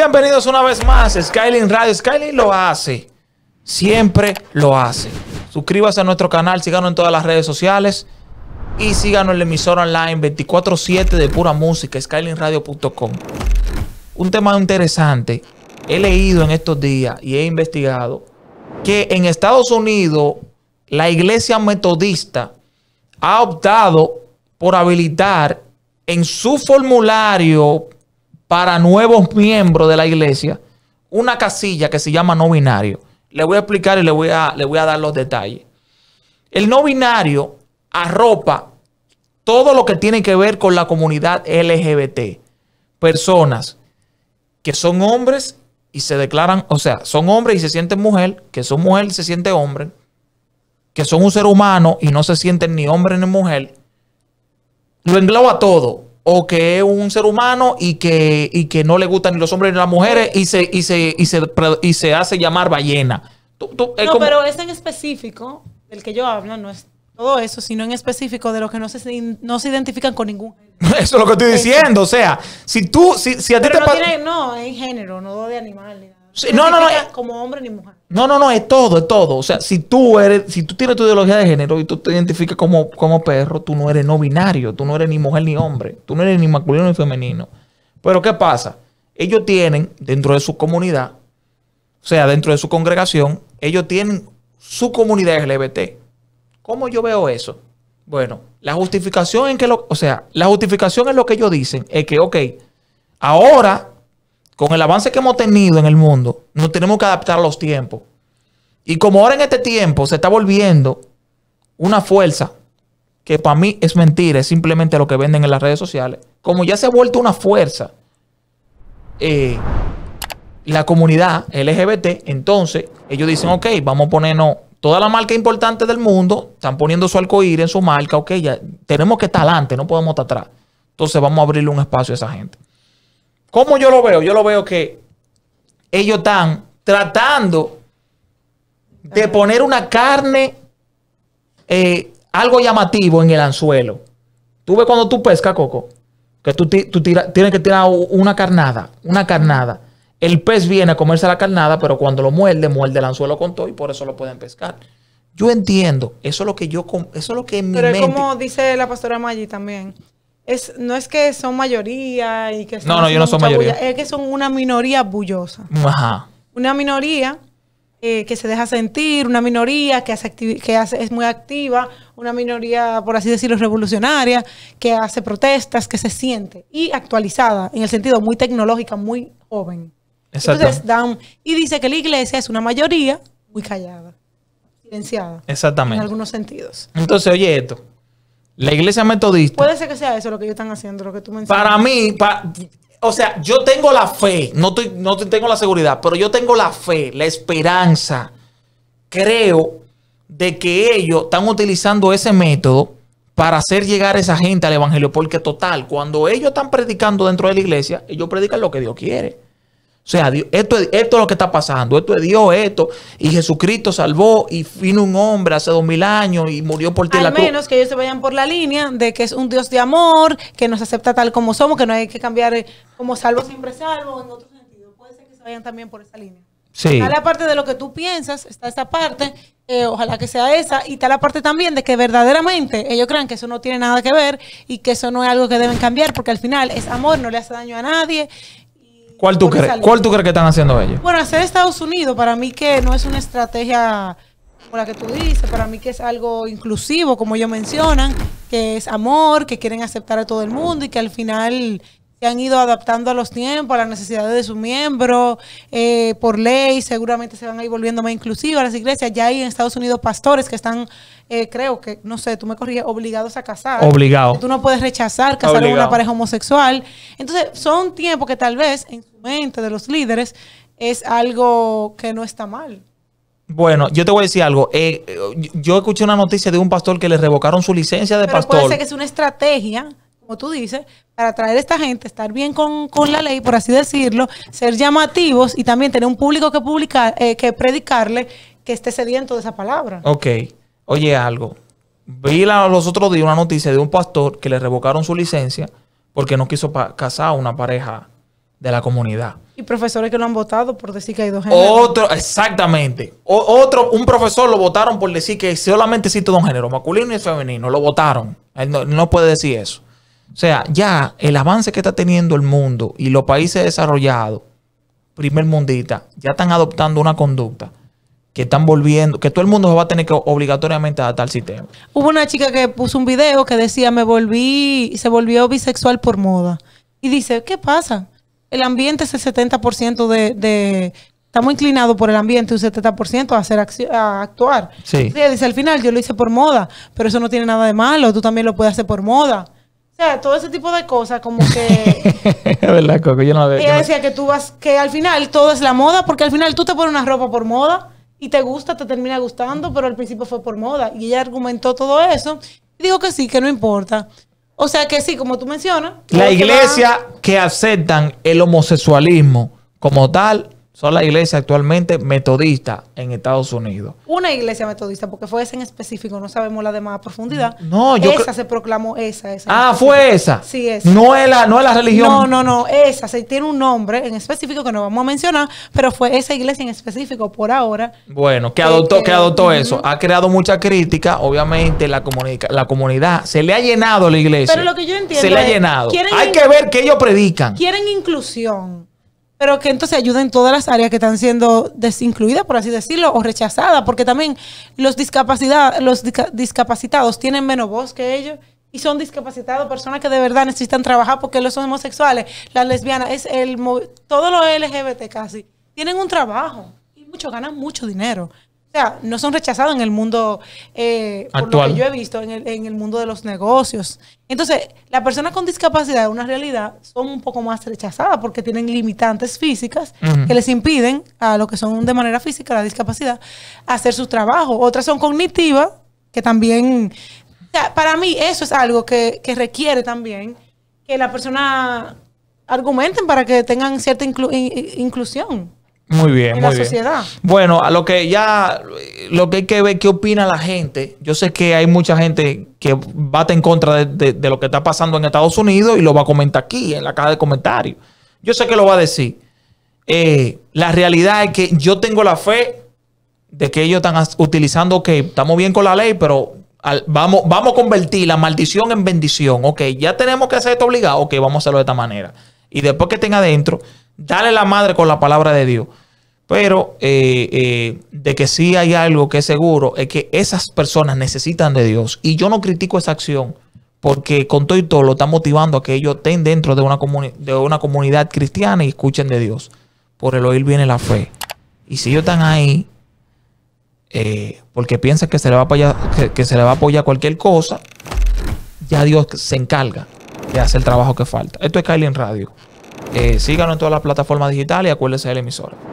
Bienvenidos una vez más a Skylin Radio. Skyline lo hace. Siempre lo hace. Suscríbase a nuestro canal, síganos en todas las redes sociales y síganos en la emisora online 24-7 de pura música, skylinradio.com Un tema interesante. He leído en estos días y he investigado que en Estados Unidos la iglesia metodista ha optado por habilitar en su formulario para nuevos miembros de la iglesia una casilla que se llama no binario. Le voy a explicar y le voy a, le voy a dar los detalles. El no binario arropa todo lo que tiene que ver con la comunidad LGBT. Personas que son hombres y se declaran, o sea, son hombres y se sienten mujer, que son mujer y se sienten hombre, que son un ser humano y no se sienten ni hombre ni mujer. Lo engloba todo o que es un ser humano y que, que no le gustan ni los hombres ni las mujeres y se, y se, y se, y se hace llamar ballena. no, pero es en específico, del que yo hablo, no es todo eso, sino en específico de los que no se, no se identifican con ningún género. Eso es lo que estoy diciendo, o sea, si tú, si, a ti te no, en género, no de animal. no, no, no. Eh, como hombre ni mujer. No, no, no, es todo, es todo. O sea, si tú eres, si tú tienes tu ideología de género y tú te identificas como, como perro, tú no eres no binario, tú no eres ni mujer ni hombre, tú no eres ni masculino ni femenino. Pero ¿qué pasa? Ellos tienen dentro de su comunidad, o sea, dentro de su congregación, ellos tienen su comunidad LGBT. ¿Cómo yo veo eso? Bueno, la justificación en que lo, o sea, la justificación en lo que ellos dicen es que, ok, ahora con el avance que hemos tenido en el mundo, nos tenemos que adaptar a los tiempos. Y como ahora en este tiempo se está volviendo una fuerza, que para mí es mentira, es simplemente lo que venden en las redes sociales, como ya se ha vuelto una fuerza, eh, la comunidad LGBT, entonces ellos dicen, ok, vamos a ponernos toda la marca importante del mundo, están poniendo su arcoíris en su marca, ok, ya tenemos que estar adelante, no podemos estar atrás. Entonces vamos a abrirle un espacio a esa gente. ¿Cómo yo lo veo? Yo lo veo que ellos están tratando de poner una carne, eh, algo llamativo en el anzuelo. Tú ves cuando tú pescas, Coco, que tú, tienes que tirar una carnada, una carnada. El pez viene a comerse la carnada, pero cuando lo muerde, muerde el anzuelo con todo y por eso lo pueden pescar. Yo entiendo, eso es lo que yo, eso es lo que en mi Pero es como dice la pastora Maggi también, es, no es que son mayoría y que No, no, yo no soy mayoría. es que son una minoría bullosa. Una minoría eh, que se deja sentir, una minoría que, hace que es muy activa, una minoría, por así decirlo, revolucionaria, que hace protestas, que se siente y actualizada, en el sentido muy tecnológica, muy joven. Exacto. y dice que la iglesia es una mayoría muy callada, silenciada. Exactamente. En algunos sentidos. Entonces, oye esto. La iglesia metodista. Puede ser que sea eso lo que ellos están haciendo, lo que tú mencionas. Para mí, o sea, yo tengo la fe, no, no tengo la seguridad, pero yo tengo la fe, la esperanza, creo, de que ellos están utilizando ese método para hacer llegar a esa gente al evangelio. Porque total, cuando ellos están predicando dentro de la iglesia, ellos predican lo que Dios quiere. O sea, esto, es, esto es lo que está pasando, esto es Dios, esto. Y Jesucristo salvó y vino un hombre hace dos mil años y murió por ti. Al la menos que ellos se vayan por la línea de que es un Dios de amor, que nos acepta tal como somos, que no hay que cambiar eh, como salvo siempre salvo, en otro sentido. Puede ser que se vayan también por esa línea. Sí. Está la parte de lo que tú piensas, está esa parte, eh, ojalá que sea esa, y está la parte también de que verdaderamente ellos crean que eso no tiene nada que ver y que eso no es algo que deben cambiar, porque al final es amor, no le hace daño a nadie ¿Cuál tú crees? ¿Cuál tú crees que están haciendo ellos? Bueno, hacer Estados Unidos para mí que no es una estrategia como la que tú dices, para mí que es algo inclusivo, como ellos mencionan, que es amor, que quieren aceptar a todo el mundo y que al final se han ido adaptando a los tiempos, a las necesidades de sus miembros, eh, por ley, seguramente se van a ir volviendo más inclusivas las iglesias. Ya hay en Estados Unidos pastores que están, eh, creo que, no sé, tú me corriges, obligados a casar. Obligado. Tú no puedes rechazar casar a una pareja homosexual. Entonces, son tiempos que tal vez en su mente de los líderes es algo que no está mal. Bueno, yo te voy a decir algo. Eh, yo escuché una noticia de un pastor que le revocaron su licencia de pastor. Puede ser que es una estrategia como tú dices, para atraer a esta gente, estar bien con, la ley, por así decirlo, ser llamativos y también tener un público que, publicar, eh, que predicarle que esté sediento de esa palabra. Ok, oye algo. Vi los otros días una noticia de un pastor que le revocaron su licencia porque no quiso casar a una pareja de la comunidad. Y profesores que lo han votado por decir que hay dos géneros. Otro, exactamente. otro, un profesor lo votaron por decir que solamente existe dos géneros, masculino y femenino. Lo votaron. no puede decir eso. O sea, ya el avance que está teniendo el mundo y los países desarrollados, primer mundita, ya están adoptando una conducta que están volviendo, que todo el mundo se va a tener que obligatoriamente adaptar al sistema. Hubo una chica que puso un video que decía, me volví, se volvió bisexual por moda. Y dice, ¿qué pasa? El ambiente es el 70% de, de estamos inclinados por el ambiente un 70% a, hacer a actuar. Sí. dice, al final yo lo hice por moda, pero eso no tiene nada de malo, tú también lo puedes hacer por moda. O sea, todo ese tipo de cosas, como que. yo no Ella decía que tú vas, que al final todo es la moda, porque al final tú te pones una ropa por moda y te gusta, te termina gustando, pero al principio fue por moda. Y ella argumentó todo eso. Y digo que sí, que no importa. O sea que sí, como tú mencionas. La iglesia que aceptan el homosexualismo como tal son las iglesias actualmente metodista en Estados Unidos. Una iglesia metodista, porque fue esa en específico, no sabemos la de más profundidad. Mm, no, yo Esa se proclamó esa, Ah, fue esa. Sí, esa. No es la, no la religión. No, no, no, esa. Se tiene un nombre en específico que no vamos a mencionar, pero fue esa iglesia en específico por ahora. Bueno, que adoptó, eh, que adoptó eh, eso. Ha creado mucha crítica, obviamente la, la comunidad se le ha llenado la iglesia. Pero lo que yo entiendo. Se le ha llenado. Hay que ver qué ellos predican. Quieren inclusión pero que entonces ayuden todas las áreas que están siendo desincluidas, por así decirlo, o rechazadas, porque también los, discapacidad, los discapacitados tienen menos voz que ellos y son discapacitados, personas que de verdad necesitan trabajar porque los homosexuales, las lesbianas, es el, todo lo LGBT casi, tienen un trabajo y muchos ganan mucho dinero. O sea, no son rechazados en el mundo, Actual. Eh, por lo que yo he visto, en el, en el, mundo de los negocios. Entonces, las personas con discapacidad, en una realidad, son un poco más rechazadas porque tienen limitantes físicas que les impiden a lo que son de manera física, la discapacidad, hacer su trabajo. Otras son cognitivas, que también, para mí eso es algo que, que requiere también que la persona argumenten para que tengan cierta inclusión. Muy bien, muy bien. Bueno, a lo que ya, lo que hay que ver qué opina la gente. Yo sé que hay mucha gente que bate en contra de, lo que está pasando en Estados Unidos y lo va a comentar aquí, en la caja de comentarios. Yo sé que lo va a decir. Eh, la realidad es que yo tengo la fe de que ellos están utilizando que estamos bien con la ley, pero vamos, vamos a convertir la maldición en bendición. Ok, ya tenemos que hacer esto obligado. Ok, vamos a hacerlo de esta manera y después que tenga adentro, dale la madre con la palabra de Dios. Pero eh, eh, de que sí hay algo que es seguro, es que esas personas necesitan de Dios. Y yo no critico esa acción, porque con todo y todo lo está motivando a que ellos estén dentro de una, de una comunidad cristiana y escuchen de Dios. Por el oír viene la fe. Y si ellos están ahí, eh, porque piensan que se, le va que se le va a apoyar cualquier cosa, ya Dios se encarga hace el trabajo que falta. Esto es Kylie en Radio. Eh, síganos en todas las plataformas digitales y acuérdense del emisor